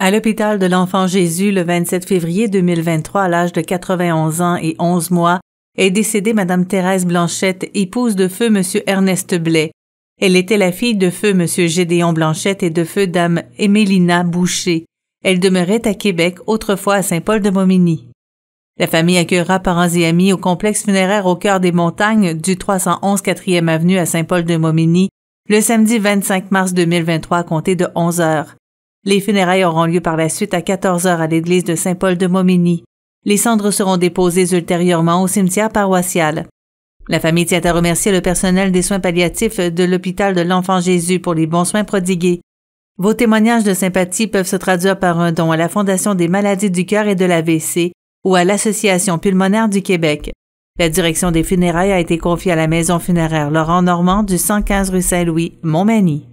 À l'hôpital de l'Enfant Jésus le 27 février 2023 à l'âge de 91 ans et 11 mois est décédée Madame Thérèse Blanchette, épouse de feu Monsieur Ernest Blais. Elle était la fille de feu Monsieur Gédéon Blanchette et de feu Dame Émélina Boucher. Elle demeurait à Québec, autrefois à Saint-Paul-de-Momigny. La famille accueillera parents et amis au complexe funéraire au cœur des montagnes du 311 4e avenue à Saint-Paul-de-Momigny le samedi 25 mars 2023 à de 11 heures. Les funérailles auront lieu par la suite à 14 heures à l'église de Saint-Paul de Momigny. Les cendres seront déposées ultérieurement au cimetière paroissial. La famille tient à remercier le personnel des soins palliatifs de l'hôpital de l'Enfant Jésus pour les bons soins prodigués. Vos témoignages de sympathie peuvent se traduire par un don à la Fondation des maladies du cœur et de l'AVC ou à l'Association pulmonaire du Québec. La direction des funérailles a été confiée à la maison funéraire Laurent Normand du 115 rue Saint-Louis, Montmagny.